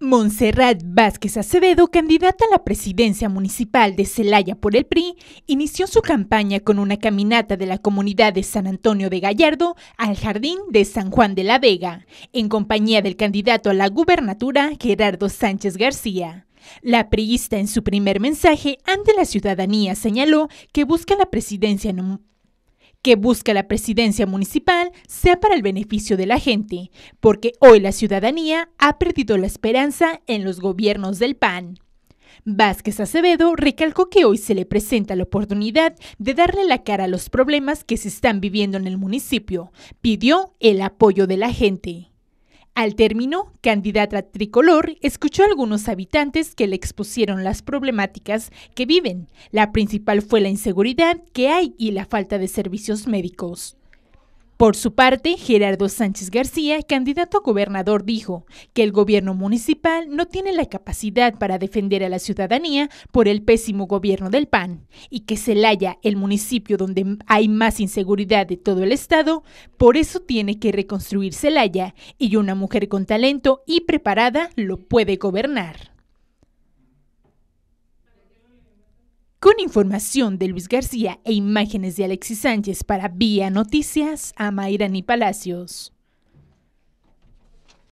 Montserrat Vázquez Acevedo, candidata a la presidencia municipal de Celaya por el PRI, inició su campaña con una caminata de la comunidad de San Antonio de Gallardo al jardín de San Juan de la Vega, en compañía del candidato a la gubernatura Gerardo Sánchez García. La priista en su primer mensaje ante la ciudadanía señaló que busca la presidencia en un que busca la presidencia municipal sea para el beneficio de la gente, porque hoy la ciudadanía ha perdido la esperanza en los gobiernos del PAN. Vázquez Acevedo recalcó que hoy se le presenta la oportunidad de darle la cara a los problemas que se están viviendo en el municipio. Pidió el apoyo de la gente. Al término, candidata tricolor escuchó a algunos habitantes que le expusieron las problemáticas que viven. La principal fue la inseguridad que hay y la falta de servicios médicos. Por su parte, Gerardo Sánchez García, candidato a gobernador, dijo que el gobierno municipal no tiene la capacidad para defender a la ciudadanía por el pésimo gobierno del PAN y que Celaya, el municipio donde hay más inseguridad de todo el estado, por eso tiene que reconstruir Celaya y una mujer con talento y preparada lo puede gobernar. información de Luis García e imágenes de Alexis Sánchez para Vía Noticias, a Mayrani Palacios.